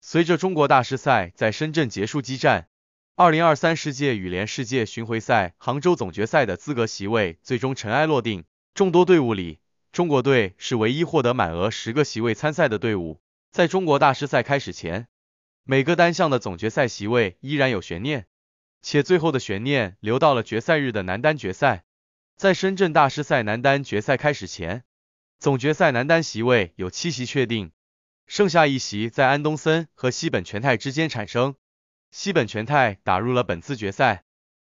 随着中国大师赛在深圳结束激战，二零二三世界羽联世界巡回赛杭州总决赛的资格席位最终尘埃落定。众多队伍里，中国队是唯一获得满额十个席位参赛的队伍。在中国大师赛开始前，每个单项的总决赛席位依然有悬念，且最后的悬念留到了决赛日的男单决赛。在深圳大师赛男单决赛开始前。总决赛男单席位有七席确定，剩下一席在安东森和西本全太之间产生。西本全太打入了本次决赛，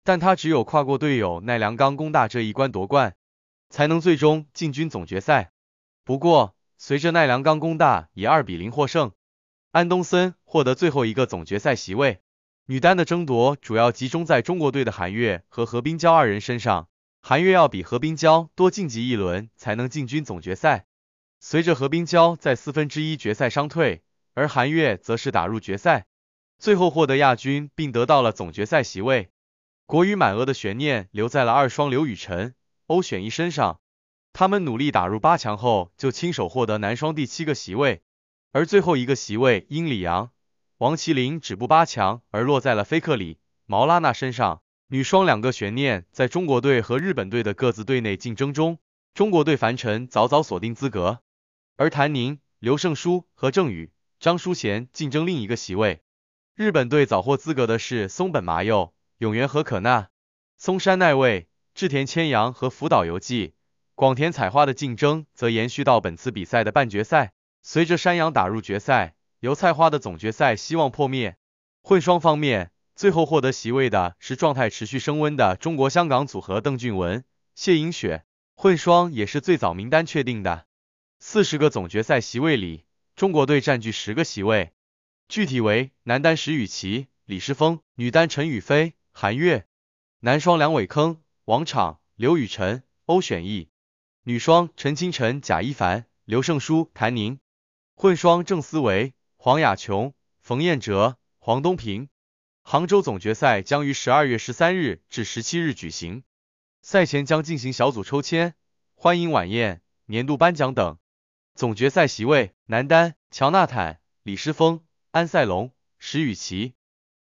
但他只有跨过队友奈良冈功大这一关夺冠，才能最终进军总决赛。不过，随着奈良冈功大以二比零获胜，安东森获得最后一个总决赛席位。女单的争夺主要集中在中国队的韩悦和何冰娇二人身上。韩悦要比何冰娇多晋级一轮才能进军总决赛。随着何冰娇在四分之一决赛伤退，而韩悦则是打入决赛，最后获得亚军并得到了总决赛席位。国羽满额的悬念留在了二双刘雨辰、欧选一身上。他们努力打入八强后，就亲手获得男双第七个席位。而最后一个席位因李阳、王麒麟止步八强，而落在了菲克里、毛拉娜身上。女双两个悬念，在中国队和日本队的各自队内竞争中，中国队樊晨早早锁定资格，而谭宁、刘胜书和郑宇、张淑贤竞争另一个席位。日本队早获资格的是松本麻佑、永原和可那、松山奈未、志田千阳和福岛由纪，广田彩花的竞争则延续到本次比赛的半决赛。随着山羊打入决赛，油菜花的总决赛希望破灭。混双方面。最后获得席位的是状态持续升温的中国香港组合邓俊文、谢英雪，混双也是最早名单确定的。四十个总决赛席位里，中国队占据十个席位，具体为男单石宇奇、李诗沣，女单陈雨菲、韩悦，男双梁伟铿、王昶、刘雨辰、欧选义，女双陈清晨、贾一凡、刘胜书、谭宁，混双郑思维、黄雅琼、冯彦哲、黄东萍。杭州总决赛将于十二月十三日至十七日举行，赛前将进行小组抽签、欢迎晚宴、年度颁奖等。总决赛席位：男单，乔纳坦、李诗沣、安塞龙、石宇奇、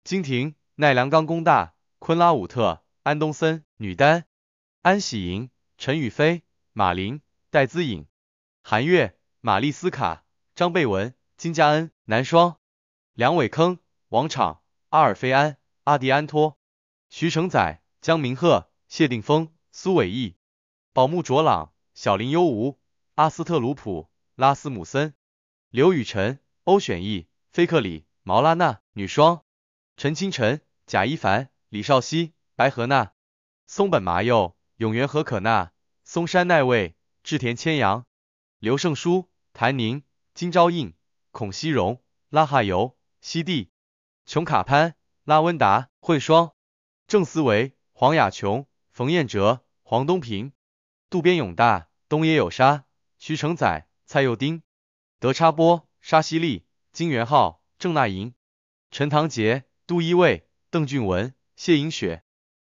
金廷、奈良冈工大、昆拉武特、安东森；女单，安喜莹、陈雨菲、马琳、戴资颖、韩悦、玛丽斯卡、张蓓文、金佳恩；男双，梁伟铿、王昶。阿尔菲安、阿迪安托、徐承宰、江明赫、谢定峰、苏伟毅、宝木卓朗、小林优吾、阿斯特鲁普、拉斯姆森、刘雨辰、欧选义、菲克里、毛拉娜、女双：陈清晨、贾一凡、李绍希、白荷娜、松本麻佑、永原和可娜、松山奈未、志田千阳、刘胜书、谭宁、金昭映、孔熙荣、拉哈尤、西地。琼卡潘、拉温达、混双、郑思维、黄雅琼、冯彦哲、黄东萍、渡边勇大、东野有沙、徐承宰、蔡佑丁、德差波、沙西利、金元浩、郑娜银、陈唐杰、杜一蔚、邓俊文、谢影雪。